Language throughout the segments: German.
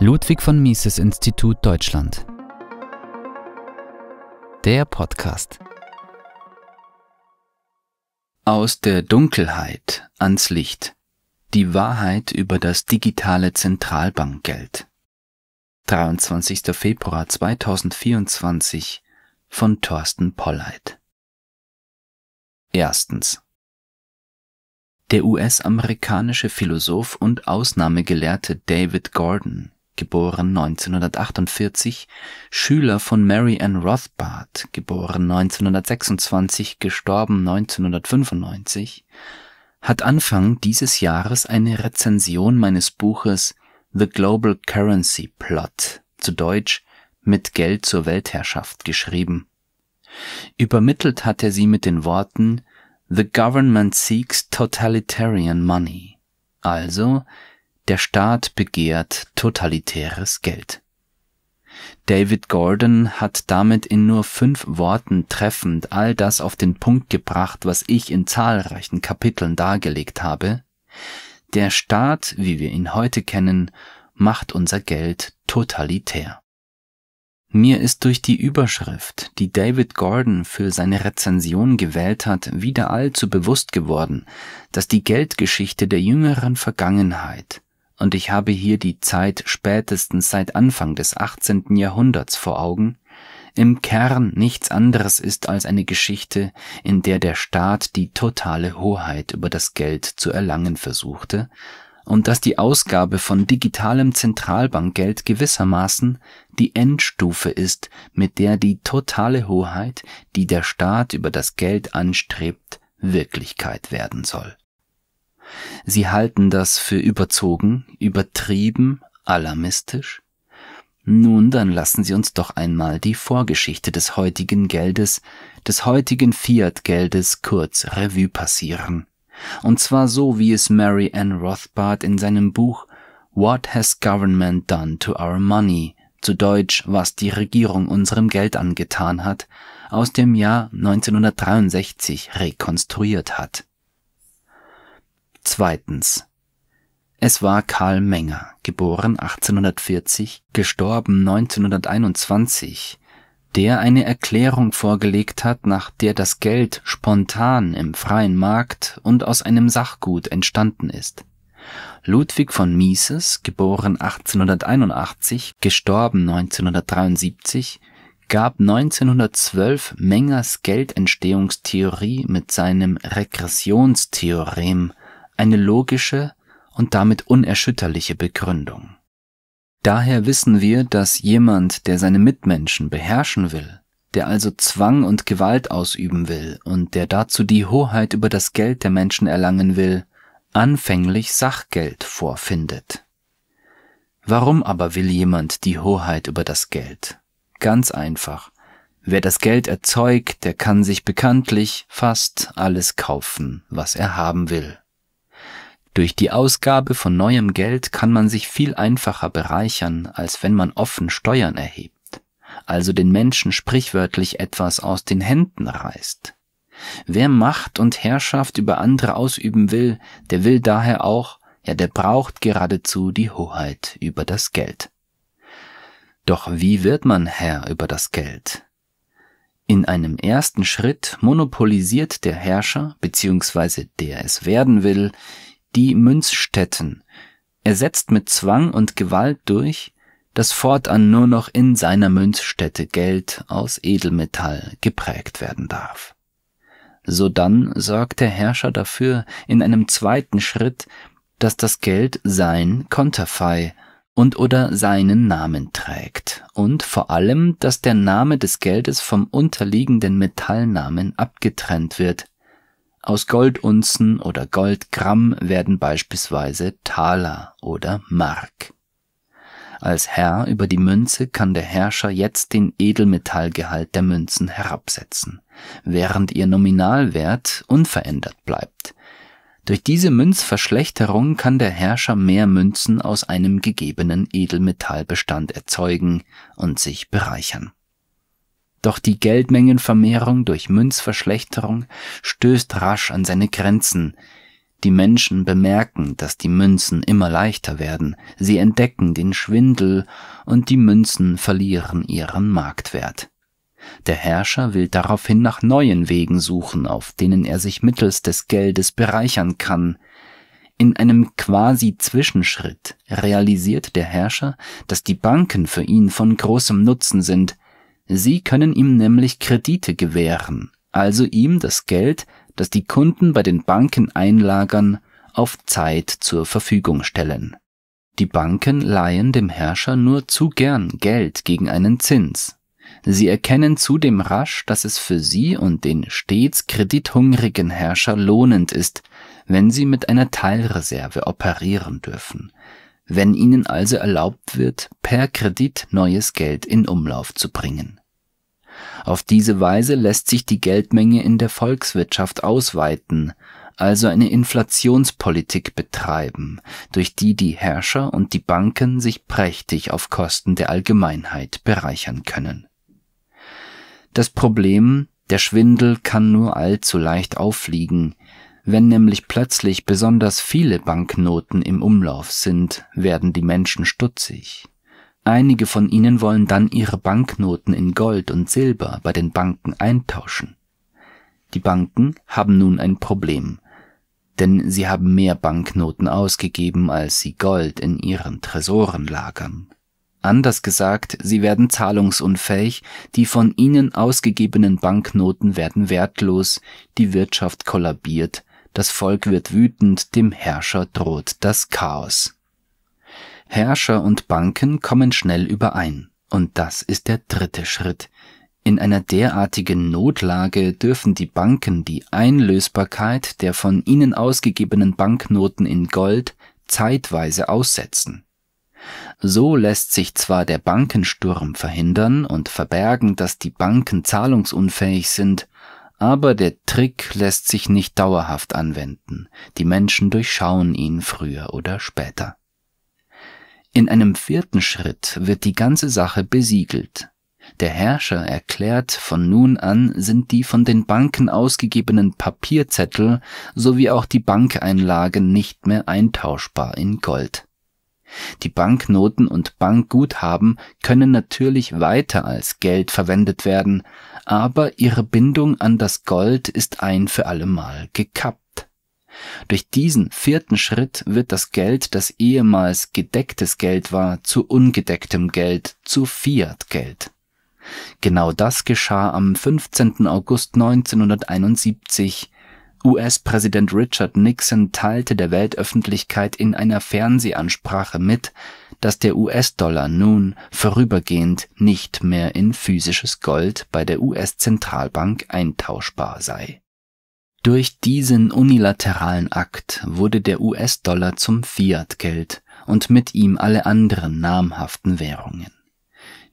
Ludwig von Mises Institut Deutschland. Der Podcast. Aus der Dunkelheit ans Licht. Die Wahrheit über das digitale Zentralbankgeld. 23. Februar 2024 von Thorsten Polleit. Erstens. Der US-amerikanische Philosoph und Ausnahmegelehrte David Gordon geboren 1948, Schüler von Mary Ann Rothbard, geboren 1926, gestorben 1995, hat Anfang dieses Jahres eine Rezension meines Buches The Global Currency Plot, zu Deutsch mit Geld zur Weltherrschaft geschrieben. Übermittelt hat er sie mit den Worten The government seeks totalitarian money. Also, der Staat begehrt totalitäres Geld. David Gordon hat damit in nur fünf Worten treffend all das auf den Punkt gebracht, was ich in zahlreichen Kapiteln dargelegt habe. Der Staat, wie wir ihn heute kennen, macht unser Geld totalitär. Mir ist durch die Überschrift, die David Gordon für seine Rezension gewählt hat, wieder allzu bewusst geworden, dass die Geldgeschichte der jüngeren Vergangenheit und ich habe hier die Zeit spätestens seit Anfang des 18. Jahrhunderts vor Augen, im Kern nichts anderes ist als eine Geschichte, in der der Staat die totale Hoheit über das Geld zu erlangen versuchte und dass die Ausgabe von digitalem Zentralbankgeld gewissermaßen die Endstufe ist, mit der die totale Hoheit, die der Staat über das Geld anstrebt, Wirklichkeit werden soll Sie halten das für überzogen, übertrieben, alarmistisch? Nun, dann lassen Sie uns doch einmal die Vorgeschichte des heutigen Geldes, des heutigen Fiat-Geldes kurz Revue passieren. Und zwar so, wie es Mary Ann Rothbard in seinem Buch What Has Government Done to Our Money, zu Deutsch, was die Regierung unserem Geld angetan hat, aus dem Jahr 1963 rekonstruiert hat. Zweitens. Es war Karl Menger, geboren 1840, gestorben 1921, der eine Erklärung vorgelegt hat, nach der das Geld spontan im freien Markt und aus einem Sachgut entstanden ist. Ludwig von Mises, geboren 1881, gestorben 1973, gab 1912 Mengers Geldentstehungstheorie mit seinem Regressionstheorem eine logische und damit unerschütterliche Begründung. Daher wissen wir, dass jemand, der seine Mitmenschen beherrschen will, der also Zwang und Gewalt ausüben will und der dazu die Hoheit über das Geld der Menschen erlangen will, anfänglich Sachgeld vorfindet. Warum aber will jemand die Hoheit über das Geld? Ganz einfach. Wer das Geld erzeugt, der kann sich bekanntlich fast alles kaufen, was er haben will. Durch die Ausgabe von neuem Geld kann man sich viel einfacher bereichern, als wenn man offen Steuern erhebt, also den Menschen sprichwörtlich etwas aus den Händen reißt. Wer Macht und Herrschaft über andere ausüben will, der will daher auch, ja der braucht geradezu die Hoheit über das Geld. Doch wie wird man Herr über das Geld? In einem ersten Schritt monopolisiert der Herrscher bzw. der es werden will die Münzstätten. Er setzt mit Zwang und Gewalt durch, dass fortan nur noch in seiner Münzstätte Geld aus Edelmetall geprägt werden darf. Sodann sorgt der Herrscher dafür in einem zweiten Schritt, dass das Geld sein Konterfei und oder seinen Namen trägt und vor allem, dass der Name des Geldes vom unterliegenden Metallnamen abgetrennt wird, aus Goldunzen oder Goldgramm werden beispielsweise Taler oder Mark. Als Herr über die Münze kann der Herrscher jetzt den Edelmetallgehalt der Münzen herabsetzen, während ihr Nominalwert unverändert bleibt. Durch diese Münzverschlechterung kann der Herrscher mehr Münzen aus einem gegebenen Edelmetallbestand erzeugen und sich bereichern doch die Geldmengenvermehrung durch Münzverschlechterung stößt rasch an seine Grenzen. Die Menschen bemerken, dass die Münzen immer leichter werden, sie entdecken den Schwindel und die Münzen verlieren ihren Marktwert. Der Herrscher will daraufhin nach neuen Wegen suchen, auf denen er sich mittels des Geldes bereichern kann. In einem quasi Zwischenschritt realisiert der Herrscher, dass die Banken für ihn von großem Nutzen sind, Sie können ihm nämlich Kredite gewähren, also ihm das Geld, das die Kunden bei den Banken einlagern, auf Zeit zur Verfügung stellen. Die Banken leihen dem Herrscher nur zu gern Geld gegen einen Zins. Sie erkennen zudem rasch, dass es für sie und den stets kredithungrigen Herrscher lohnend ist, wenn sie mit einer Teilreserve operieren dürfen, wenn ihnen also erlaubt wird, per Kredit neues Geld in Umlauf zu bringen. Auf diese Weise lässt sich die Geldmenge in der Volkswirtschaft ausweiten, also eine Inflationspolitik betreiben, durch die die Herrscher und die Banken sich prächtig auf Kosten der Allgemeinheit bereichern können. Das Problem, der Schwindel kann nur allzu leicht auffliegen, wenn nämlich plötzlich besonders viele Banknoten im Umlauf sind, werden die Menschen stutzig. Einige von ihnen wollen dann ihre Banknoten in Gold und Silber bei den Banken eintauschen. Die Banken haben nun ein Problem, denn sie haben mehr Banknoten ausgegeben, als sie Gold in ihren Tresoren lagern. Anders gesagt, sie werden zahlungsunfähig, die von ihnen ausgegebenen Banknoten werden wertlos, die Wirtschaft kollabiert, das Volk wird wütend, dem Herrscher droht das Chaos. Herrscher und Banken kommen schnell überein. Und das ist der dritte Schritt. In einer derartigen Notlage dürfen die Banken die Einlösbarkeit der von ihnen ausgegebenen Banknoten in Gold zeitweise aussetzen. So lässt sich zwar der Bankensturm verhindern und verbergen, dass die Banken zahlungsunfähig sind, aber der Trick lässt sich nicht dauerhaft anwenden, die Menschen durchschauen ihn früher oder später. In einem vierten Schritt wird die ganze Sache besiegelt. Der Herrscher erklärt, von nun an sind die von den Banken ausgegebenen Papierzettel sowie auch die Bankeinlagen nicht mehr eintauschbar in Gold. Die Banknoten und Bankguthaben können natürlich weiter als Geld verwendet werden, aber ihre Bindung an das Gold ist ein für allemal gekappt. Durch diesen vierten Schritt wird das Geld, das ehemals gedecktes Geld war, zu ungedecktem Geld, zu Fiat-Geld. Genau das geschah am 15. August 1971. US-Präsident Richard Nixon teilte der Weltöffentlichkeit in einer Fernsehansprache mit, dass der US-Dollar nun vorübergehend nicht mehr in physisches Gold bei der US-Zentralbank eintauschbar sei durch diesen unilateralen Akt wurde der US-Dollar zum Fiat-Geld und mit ihm alle anderen namhaften Währungen.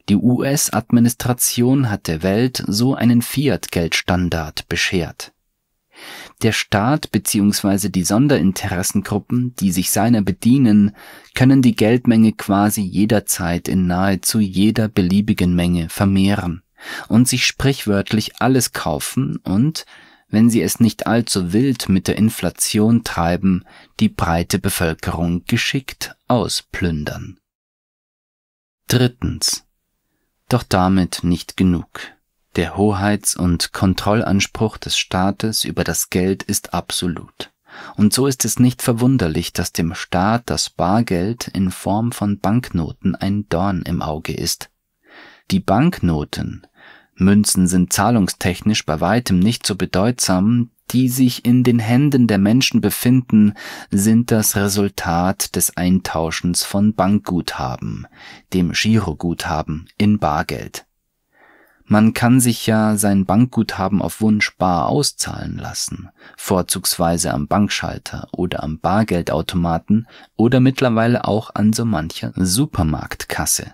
Die US-Administration hat der Welt so einen Fiat-Geldstandard beschert. Der Staat bzw. die Sonderinteressengruppen, die sich seiner bedienen, können die Geldmenge quasi jederzeit in nahezu jeder beliebigen Menge vermehren und sich sprichwörtlich alles kaufen und wenn sie es nicht allzu wild mit der Inflation treiben, die breite Bevölkerung geschickt ausplündern. Drittens. Doch damit nicht genug. Der Hoheits- und Kontrollanspruch des Staates über das Geld ist absolut. Und so ist es nicht verwunderlich, dass dem Staat das Bargeld in Form von Banknoten ein Dorn im Auge ist. Die Banknoten Münzen sind zahlungstechnisch bei weitem nicht so bedeutsam, die sich in den Händen der Menschen befinden, sind das Resultat des Eintauschens von Bankguthaben, dem Giroguthaben in Bargeld. Man kann sich ja sein Bankguthaben auf Wunsch bar auszahlen lassen, vorzugsweise am Bankschalter oder am Bargeldautomaten oder mittlerweile auch an so mancher Supermarktkasse.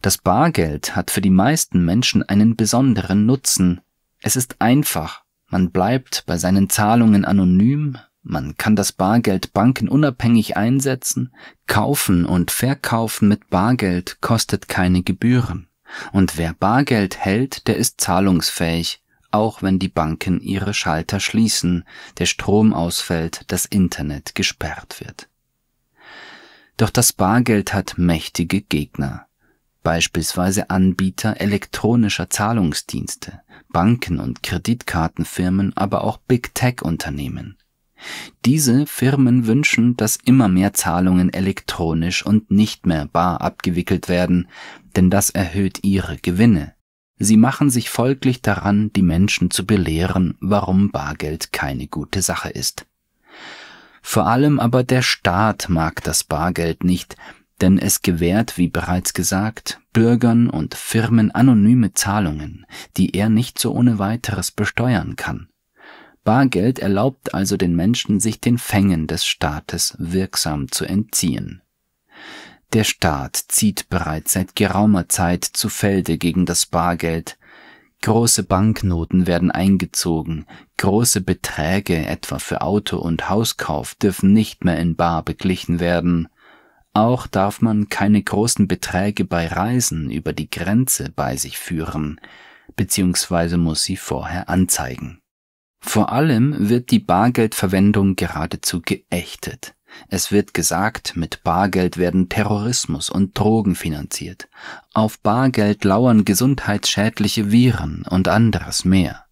Das Bargeld hat für die meisten Menschen einen besonderen Nutzen. Es ist einfach, man bleibt bei seinen Zahlungen anonym, man kann das Bargeld bankenunabhängig einsetzen, kaufen und verkaufen mit Bargeld kostet keine Gebühren. Und wer Bargeld hält, der ist zahlungsfähig, auch wenn die Banken ihre Schalter schließen, der Strom ausfällt, das Internet gesperrt wird. Doch das Bargeld hat mächtige Gegner. Beispielsweise Anbieter elektronischer Zahlungsdienste, Banken und Kreditkartenfirmen, aber auch Big Tech Unternehmen. Diese Firmen wünschen, dass immer mehr Zahlungen elektronisch und nicht mehr bar abgewickelt werden, denn das erhöht ihre Gewinne. Sie machen sich folglich daran, die Menschen zu belehren, warum Bargeld keine gute Sache ist. Vor allem aber der Staat mag das Bargeld nicht, denn es gewährt, wie bereits gesagt, Bürgern und Firmen anonyme Zahlungen, die er nicht so ohne weiteres besteuern kann. Bargeld erlaubt also den Menschen, sich den Fängen des Staates wirksam zu entziehen. Der Staat zieht bereits seit geraumer Zeit zu Felde gegen das Bargeld. Große Banknoten werden eingezogen, große Beträge etwa für Auto und Hauskauf dürfen nicht mehr in Bar beglichen werden, auch darf man keine großen Beträge bei Reisen über die Grenze bei sich führen, beziehungsweise muss sie vorher anzeigen. Vor allem wird die Bargeldverwendung geradezu geächtet. Es wird gesagt, mit Bargeld werden Terrorismus und Drogen finanziert. Auf Bargeld lauern gesundheitsschädliche Viren und anderes mehr.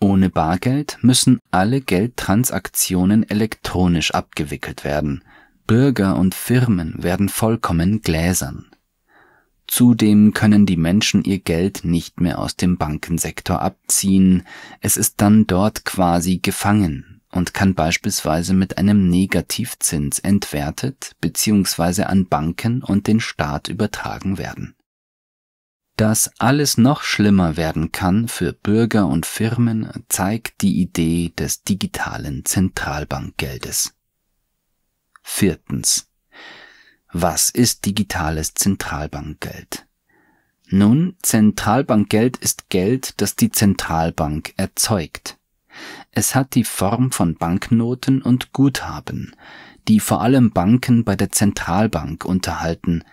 Ohne Bargeld müssen alle Geldtransaktionen elektronisch abgewickelt werden, Bürger und Firmen werden vollkommen gläsern. Zudem können die Menschen ihr Geld nicht mehr aus dem Bankensektor abziehen, es ist dann dort quasi gefangen und kann beispielsweise mit einem Negativzins entwertet bzw. an Banken und den Staat übertragen werden. Dass alles noch schlimmer werden kann für Bürger und Firmen, zeigt die Idee des digitalen Zentralbankgeldes. Viertens. Was ist digitales Zentralbankgeld? Nun, Zentralbankgeld ist Geld, das die Zentralbank erzeugt. Es hat die Form von Banknoten und Guthaben, die vor allem Banken bei der Zentralbank unterhalten.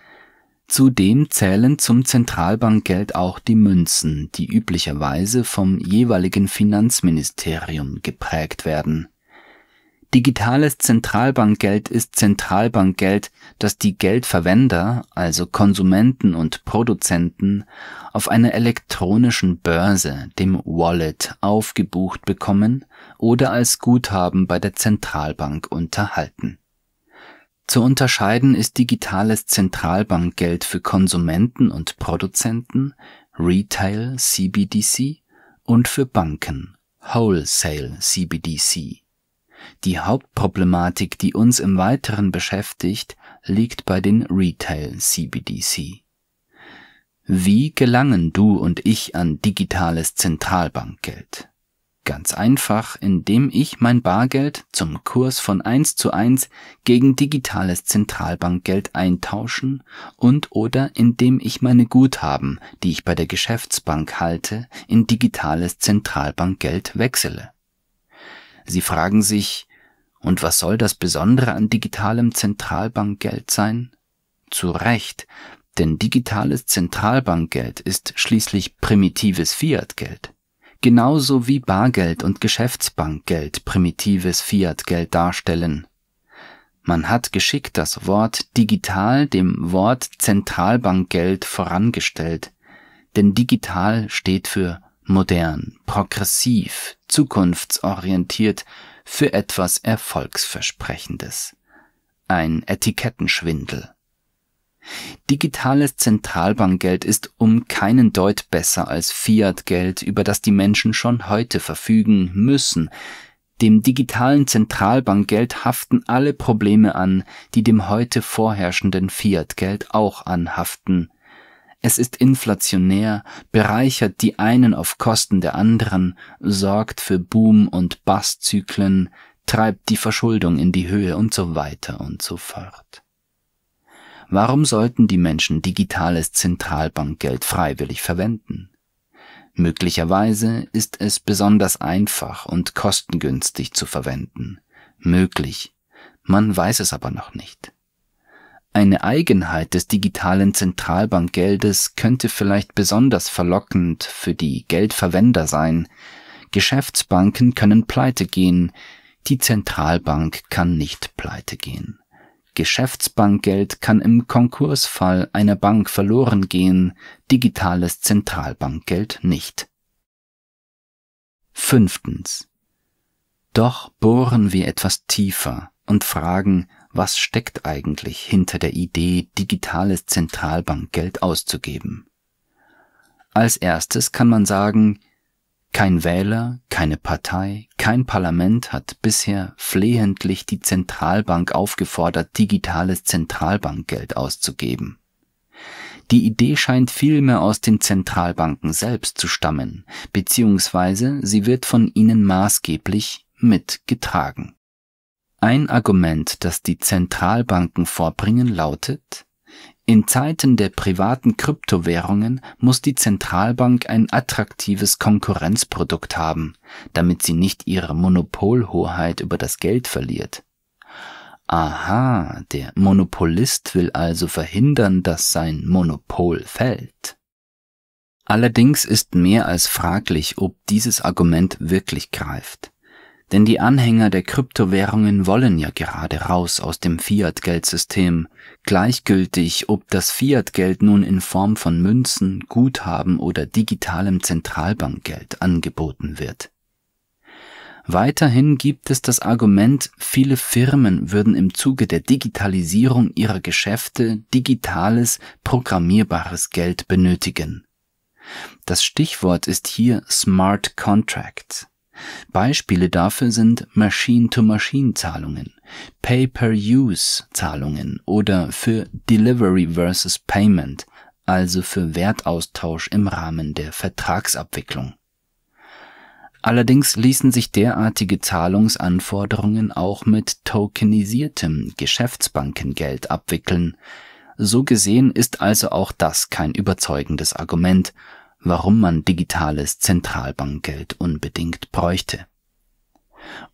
Zudem zählen zum Zentralbankgeld auch die Münzen, die üblicherweise vom jeweiligen Finanzministerium geprägt werden Digitales Zentralbankgeld ist Zentralbankgeld, das die Geldverwender, also Konsumenten und Produzenten, auf einer elektronischen Börse, dem Wallet, aufgebucht bekommen oder als Guthaben bei der Zentralbank unterhalten. Zu unterscheiden ist digitales Zentralbankgeld für Konsumenten und Produzenten, Retail CBDC und für Banken, Wholesale CBDC. Die Hauptproblematik, die uns im Weiteren beschäftigt, liegt bei den Retail CBDC. Wie gelangen du und ich an digitales Zentralbankgeld? Ganz einfach, indem ich mein Bargeld zum Kurs von 1 zu 1 gegen digitales Zentralbankgeld eintauschen und oder indem ich meine Guthaben, die ich bei der Geschäftsbank halte, in digitales Zentralbankgeld wechsle. Sie fragen sich, und was soll das Besondere an digitalem Zentralbankgeld sein? Zu Recht, denn digitales Zentralbankgeld ist schließlich primitives Fiatgeld. Genauso wie Bargeld und Geschäftsbankgeld primitives Fiatgeld darstellen. Man hat geschickt das Wort digital dem Wort Zentralbankgeld vorangestellt, denn digital steht für modern, progressiv, zukunftsorientiert für etwas Erfolgsversprechendes. Ein Etikettenschwindel. Digitales Zentralbankgeld ist um keinen Deut besser als Fiatgeld, über das die Menschen schon heute verfügen müssen. Dem digitalen Zentralbankgeld haften alle Probleme an, die dem heute vorherrschenden Fiatgeld auch anhaften. Es ist inflationär, bereichert die einen auf Kosten der anderen, sorgt für Boom- und Basszyklen, treibt die Verschuldung in die Höhe und so weiter und so fort. Warum sollten die Menschen digitales Zentralbankgeld freiwillig verwenden? Möglicherweise ist es besonders einfach und kostengünstig zu verwenden. Möglich. Man weiß es aber noch nicht. Eine Eigenheit des digitalen Zentralbankgeldes könnte vielleicht besonders verlockend für die Geldverwender sein. Geschäftsbanken können pleite gehen, die Zentralbank kann nicht pleite gehen. Geschäftsbankgeld kann im Konkursfall einer Bank verloren gehen, digitales Zentralbankgeld nicht. Fünftens. Doch bohren wir etwas tiefer und fragen, was steckt eigentlich hinter der Idee, digitales Zentralbankgeld auszugeben. Als erstes kann man sagen, kein Wähler, keine Partei, kein Parlament hat bisher flehentlich die Zentralbank aufgefordert, digitales Zentralbankgeld auszugeben. Die Idee scheint vielmehr aus den Zentralbanken selbst zu stammen, beziehungsweise sie wird von ihnen maßgeblich mitgetragen. Ein Argument, das die Zentralbanken vorbringen, lautet, in Zeiten der privaten Kryptowährungen muss die Zentralbank ein attraktives Konkurrenzprodukt haben, damit sie nicht ihre Monopolhoheit über das Geld verliert. Aha, der Monopolist will also verhindern, dass sein Monopol fällt. Allerdings ist mehr als fraglich, ob dieses Argument wirklich greift. Denn die Anhänger der Kryptowährungen wollen ja gerade raus aus dem Fiat-Geldsystem, gleichgültig, ob das Fiat-Geld nun in Form von Münzen, Guthaben oder digitalem Zentralbankgeld angeboten wird. Weiterhin gibt es das Argument, viele Firmen würden im Zuge der Digitalisierung ihrer Geschäfte digitales, programmierbares Geld benötigen. Das Stichwort ist hier Smart Contract. Beispiele dafür sind Machine-to-Machine-Zahlungen, Pay-per-Use-Zahlungen oder für Delivery versus Payment, also für Wertaustausch im Rahmen der Vertragsabwicklung. Allerdings ließen sich derartige Zahlungsanforderungen auch mit tokenisiertem Geschäftsbankengeld abwickeln. So gesehen ist also auch das kein überzeugendes Argument, warum man digitales Zentralbankgeld unbedingt bräuchte.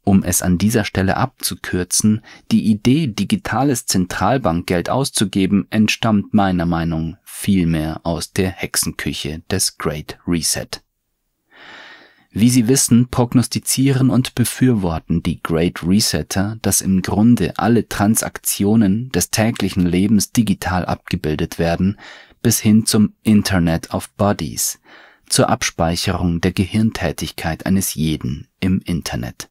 Um es an dieser Stelle abzukürzen, die Idee, digitales Zentralbankgeld auszugeben, entstammt meiner Meinung vielmehr aus der Hexenküche des Great Reset. Wie Sie wissen, prognostizieren und befürworten die Great Resetter, dass im Grunde alle Transaktionen des täglichen Lebens digital abgebildet werden, bis hin zum Internet of Bodies, zur Abspeicherung der Gehirntätigkeit eines jeden im Internet.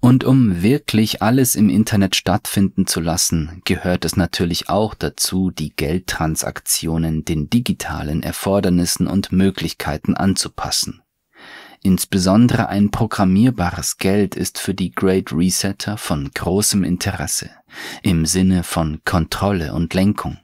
Und um wirklich alles im Internet stattfinden zu lassen, gehört es natürlich auch dazu, die Geldtransaktionen den digitalen Erfordernissen und Möglichkeiten anzupassen. Insbesondere ein programmierbares Geld ist für die Great Resetter von großem Interesse im Sinne von Kontrolle und Lenkung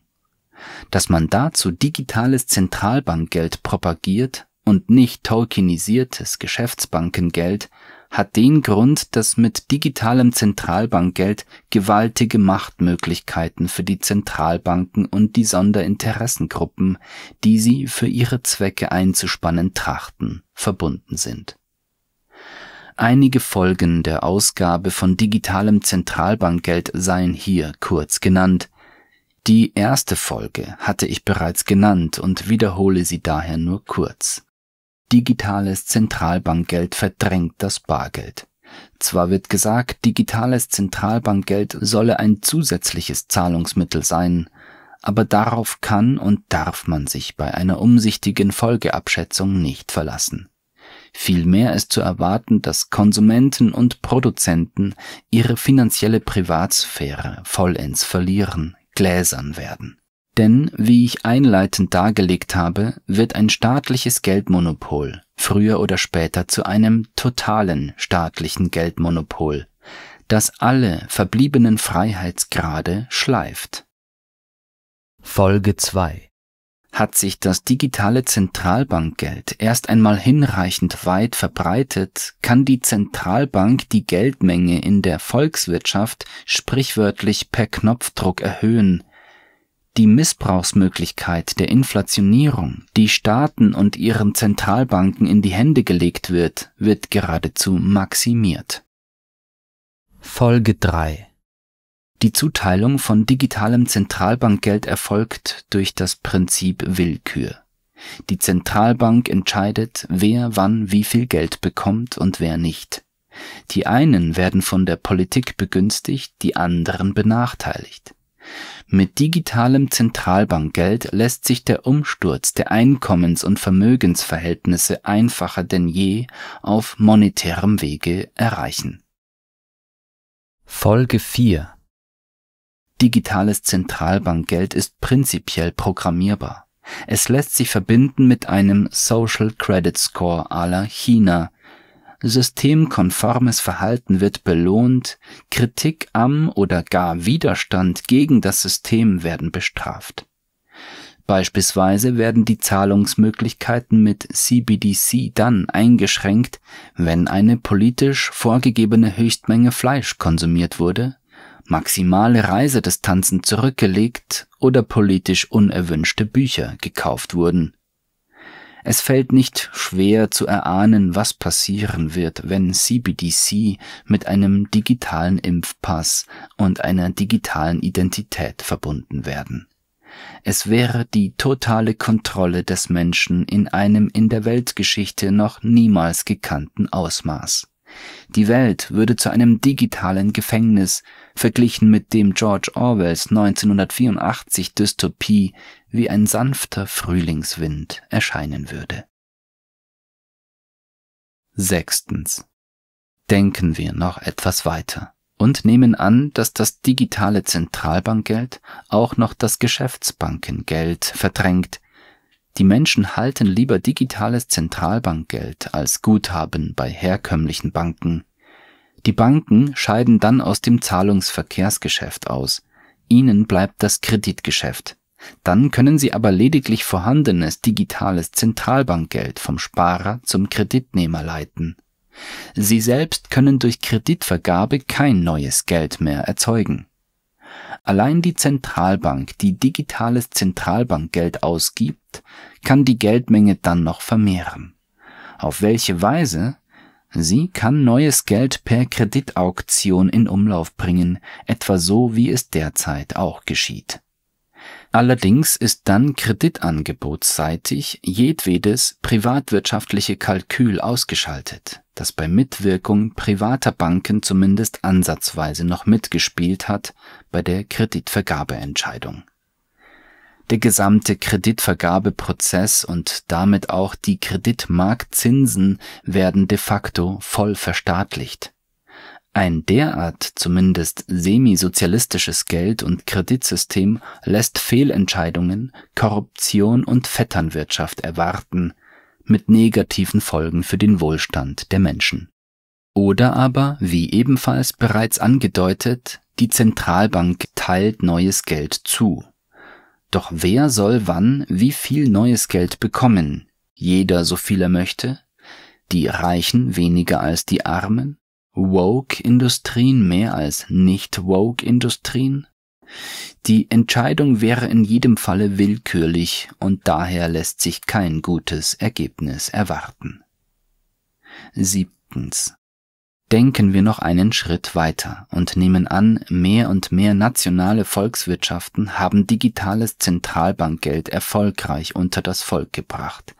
dass man dazu digitales Zentralbankgeld propagiert und nicht tolkienisiertes Geschäftsbankengeld, hat den Grund, dass mit digitalem Zentralbankgeld gewaltige Machtmöglichkeiten für die Zentralbanken und die Sonderinteressengruppen, die sie für ihre Zwecke einzuspannen trachten, verbunden sind. Einige Folgen der Ausgabe von digitalem Zentralbankgeld seien hier kurz genannt die erste Folge hatte ich bereits genannt und wiederhole sie daher nur kurz. Digitales Zentralbankgeld verdrängt das Bargeld. Zwar wird gesagt, digitales Zentralbankgeld solle ein zusätzliches Zahlungsmittel sein, aber darauf kann und darf man sich bei einer umsichtigen Folgeabschätzung nicht verlassen. Vielmehr ist zu erwarten, dass Konsumenten und Produzenten ihre finanzielle Privatsphäre vollends verlieren gläsern werden. Denn, wie ich einleitend dargelegt habe, wird ein staatliches Geldmonopol früher oder später zu einem totalen staatlichen Geldmonopol, das alle verbliebenen Freiheitsgrade schleift. Folge 2 hat sich das digitale Zentralbankgeld erst einmal hinreichend weit verbreitet, kann die Zentralbank die Geldmenge in der Volkswirtschaft sprichwörtlich per Knopfdruck erhöhen, die Missbrauchsmöglichkeit der Inflationierung, die Staaten und ihren Zentralbanken in die Hände gelegt wird, wird geradezu maximiert. Folge 3 die Zuteilung von digitalem Zentralbankgeld erfolgt durch das Prinzip Willkür. Die Zentralbank entscheidet, wer wann wie viel Geld bekommt und wer nicht. Die einen werden von der Politik begünstigt, die anderen benachteiligt. Mit digitalem Zentralbankgeld lässt sich der Umsturz der Einkommens- und Vermögensverhältnisse einfacher denn je auf monetärem Wege erreichen. Folge 4 Digitales Zentralbankgeld ist prinzipiell programmierbar. Es lässt sich verbinden mit einem Social Credit Score aller China. Systemkonformes Verhalten wird belohnt, Kritik am oder gar Widerstand gegen das System werden bestraft. Beispielsweise werden die Zahlungsmöglichkeiten mit CBDC dann eingeschränkt, wenn eine politisch vorgegebene Höchstmenge Fleisch konsumiert wurde maximale Reisedistanzen zurückgelegt oder politisch unerwünschte Bücher gekauft wurden. Es fällt nicht schwer zu erahnen, was passieren wird, wenn CBDC mit einem digitalen Impfpass und einer digitalen Identität verbunden werden. Es wäre die totale Kontrolle des Menschen in einem in der Weltgeschichte noch niemals gekannten Ausmaß. Die Welt würde zu einem digitalen Gefängnis, verglichen mit dem George Orwells 1984 Dystopie wie ein sanfter Frühlingswind erscheinen würde. Sechstens. Denken wir noch etwas weiter und nehmen an, dass das digitale Zentralbankgeld auch noch das Geschäftsbankengeld verdrängt. Die Menschen halten lieber digitales Zentralbankgeld als Guthaben bei herkömmlichen Banken die Banken scheiden dann aus dem Zahlungsverkehrsgeschäft aus. Ihnen bleibt das Kreditgeschäft. Dann können sie aber lediglich vorhandenes digitales Zentralbankgeld vom Sparer zum Kreditnehmer leiten. Sie selbst können durch Kreditvergabe kein neues Geld mehr erzeugen. Allein die Zentralbank, die digitales Zentralbankgeld ausgibt, kann die Geldmenge dann noch vermehren. Auf welche Weise Sie kann neues Geld per Kreditauktion in Umlauf bringen, etwa so wie es derzeit auch geschieht. Allerdings ist dann kreditangebotsseitig jedwedes privatwirtschaftliche Kalkül ausgeschaltet, das bei Mitwirkung privater Banken zumindest ansatzweise noch mitgespielt hat bei der Kreditvergabeentscheidung der gesamte Kreditvergabeprozess und damit auch die Kreditmarktzinsen werden de facto voll verstaatlicht. Ein derart zumindest semisozialistisches Geld- und Kreditsystem lässt Fehlentscheidungen, Korruption und Vetternwirtschaft erwarten, mit negativen Folgen für den Wohlstand der Menschen. Oder aber, wie ebenfalls bereits angedeutet, die Zentralbank teilt neues Geld zu doch wer soll wann wie viel neues Geld bekommen? Jeder so viel er möchte? Die Reichen weniger als die Armen? Woke-Industrien mehr als nicht-Woke-Industrien? Die Entscheidung wäre in jedem Falle willkürlich und daher lässt sich kein gutes Ergebnis erwarten. Siebtens denken wir noch einen Schritt weiter und nehmen an, mehr und mehr nationale Volkswirtschaften haben digitales Zentralbankgeld erfolgreich unter das Volk gebracht,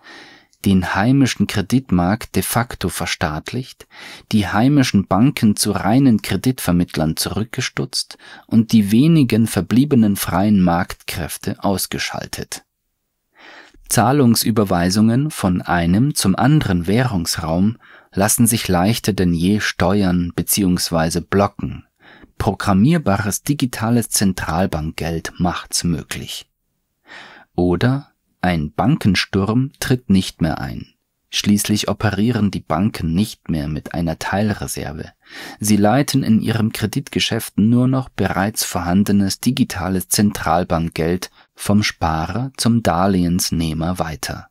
den heimischen Kreditmarkt de facto verstaatlicht, die heimischen Banken zu reinen Kreditvermittlern zurückgestutzt und die wenigen verbliebenen freien Marktkräfte ausgeschaltet. Zahlungsüberweisungen von einem zum anderen Währungsraum lassen sich leichter denn je steuern bzw. blocken. Programmierbares digitales Zentralbankgeld macht's möglich. Oder ein Bankensturm tritt nicht mehr ein. Schließlich operieren die Banken nicht mehr mit einer Teilreserve. Sie leiten in ihrem Kreditgeschäft nur noch bereits vorhandenes digitales Zentralbankgeld vom Sparer zum Darlehensnehmer weiter.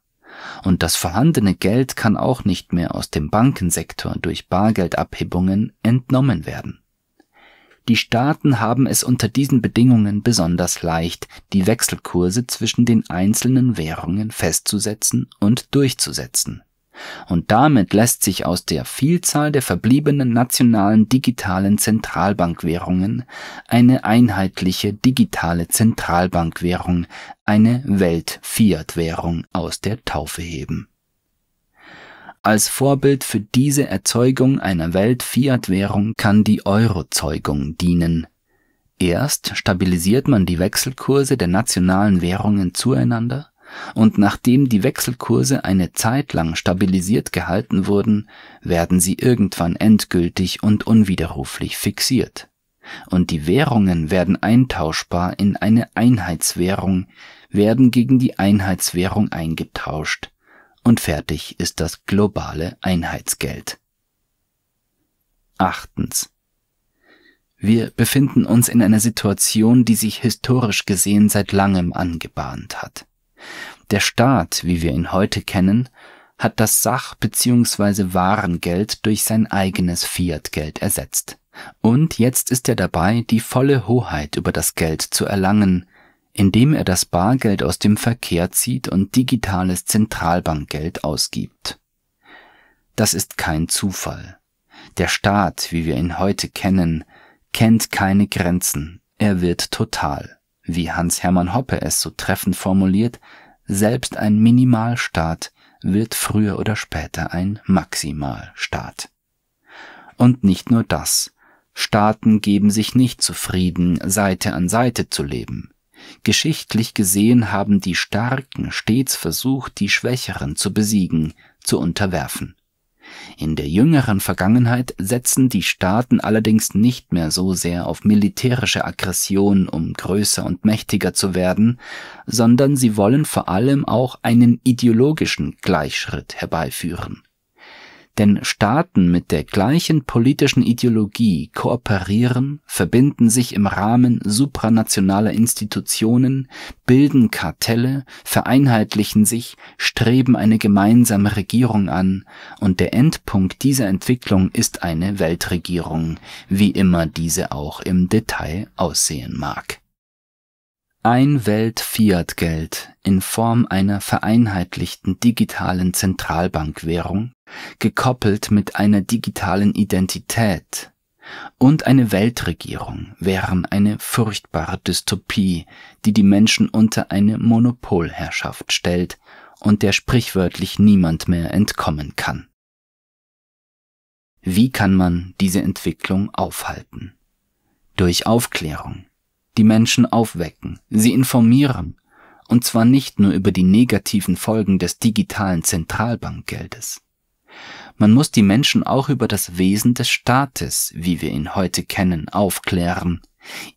Und das vorhandene Geld kann auch nicht mehr aus dem Bankensektor durch Bargeldabhebungen entnommen werden. Die Staaten haben es unter diesen Bedingungen besonders leicht, die Wechselkurse zwischen den einzelnen Währungen festzusetzen und durchzusetzen und damit lässt sich aus der Vielzahl der verbliebenen nationalen digitalen Zentralbankwährungen eine einheitliche digitale Zentralbankwährung, eine Welt-Fiat-Währung aus der Taufe heben. Als Vorbild für diese Erzeugung einer Welt-Fiat-Währung kann die Eurozeugung dienen. Erst stabilisiert man die Wechselkurse der nationalen Währungen zueinander, und nachdem die Wechselkurse eine Zeit lang stabilisiert gehalten wurden, werden sie irgendwann endgültig und unwiderruflich fixiert. Und die Währungen werden eintauschbar in eine Einheitswährung, werden gegen die Einheitswährung eingetauscht, und fertig ist das globale Einheitsgeld. Achtens. Wir befinden uns in einer Situation, die sich historisch gesehen seit langem angebahnt hat. Der Staat, wie wir ihn heute kennen, hat das Sach- bzw. Warengeld durch sein eigenes Fiatgeld ersetzt. Und jetzt ist er dabei, die volle Hoheit über das Geld zu erlangen, indem er das Bargeld aus dem Verkehr zieht und digitales Zentralbankgeld ausgibt. Das ist kein Zufall. Der Staat, wie wir ihn heute kennen, kennt keine Grenzen, er wird total wie Hans-Hermann Hoppe es so treffend formuliert, selbst ein Minimalstaat wird früher oder später ein Maximalstaat. Und nicht nur das. Staaten geben sich nicht zufrieden, Seite an Seite zu leben. Geschichtlich gesehen haben die Starken stets versucht, die Schwächeren zu besiegen, zu unterwerfen. In der jüngeren Vergangenheit setzen die Staaten allerdings nicht mehr so sehr auf militärische Aggression, um größer und mächtiger zu werden, sondern sie wollen vor allem auch einen ideologischen Gleichschritt herbeiführen denn Staaten mit der gleichen politischen Ideologie kooperieren, verbinden sich im Rahmen supranationaler Institutionen, bilden Kartelle, vereinheitlichen sich, streben eine gemeinsame Regierung an, und der Endpunkt dieser Entwicklung ist eine Weltregierung, wie immer diese auch im Detail aussehen mag ein Welt-Fiat-Geld in Form einer vereinheitlichten digitalen Zentralbankwährung, gekoppelt mit einer digitalen Identität und eine Weltregierung wären eine furchtbare Dystopie, die die Menschen unter eine Monopolherrschaft stellt und der sprichwörtlich niemand mehr entkommen kann. Wie kann man diese Entwicklung aufhalten? Durch Aufklärung, die Menschen aufwecken, sie informieren, und zwar nicht nur über die negativen Folgen des digitalen Zentralbankgeldes. Man muss die Menschen auch über das Wesen des Staates, wie wir ihn heute kennen, aufklären,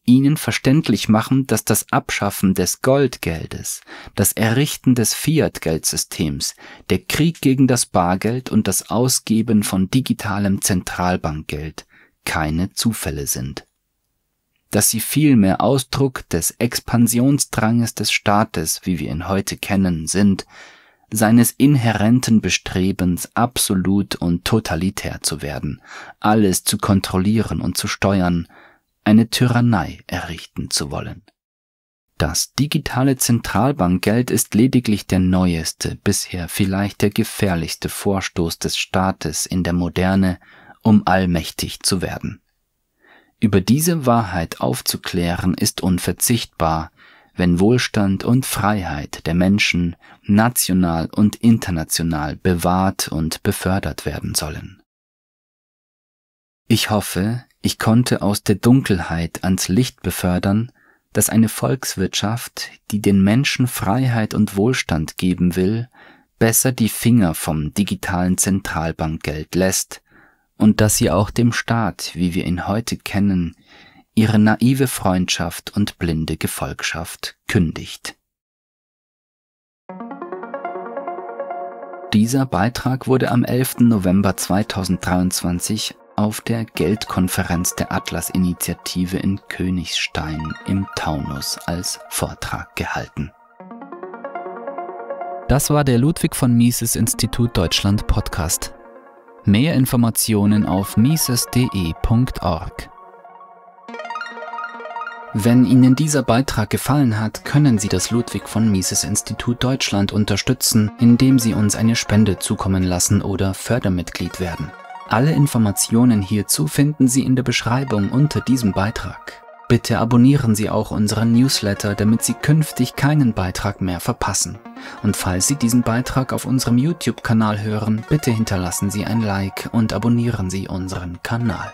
ihnen verständlich machen, dass das Abschaffen des Goldgeldes, das Errichten des Fiat-Geldsystems, der Krieg gegen das Bargeld und das Ausgeben von digitalem Zentralbankgeld keine Zufälle sind dass sie vielmehr Ausdruck des Expansionsdranges des Staates, wie wir ihn heute kennen, sind, seines inhärenten Bestrebens, absolut und totalitär zu werden, alles zu kontrollieren und zu steuern, eine Tyrannei errichten zu wollen. Das digitale Zentralbankgeld ist lediglich der neueste, bisher vielleicht der gefährlichste Vorstoß des Staates in der Moderne, um allmächtig zu werden. Über diese Wahrheit aufzuklären ist unverzichtbar, wenn Wohlstand und Freiheit der Menschen national und international bewahrt und befördert werden sollen. Ich hoffe, ich konnte aus der Dunkelheit ans Licht befördern, dass eine Volkswirtschaft, die den Menschen Freiheit und Wohlstand geben will, besser die Finger vom digitalen Zentralbankgeld lässt, und dass sie auch dem Staat, wie wir ihn heute kennen, ihre naive Freundschaft und blinde Gefolgschaft kündigt. Dieser Beitrag wurde am 11. November 2023 auf der Geldkonferenz der Atlas-Initiative in Königstein im Taunus als Vortrag gehalten. Das war der Ludwig von Mises Institut Deutschland Podcast. Mehr Informationen auf mises.de.org. Wenn Ihnen dieser Beitrag gefallen hat, können Sie das Ludwig von Mises Institut Deutschland unterstützen, indem Sie uns eine Spende zukommen lassen oder Fördermitglied werden. Alle Informationen hierzu finden Sie in der Beschreibung unter diesem Beitrag. Bitte abonnieren Sie auch unseren Newsletter, damit Sie künftig keinen Beitrag mehr verpassen. Und falls Sie diesen Beitrag auf unserem YouTube-Kanal hören, bitte hinterlassen Sie ein Like und abonnieren Sie unseren Kanal.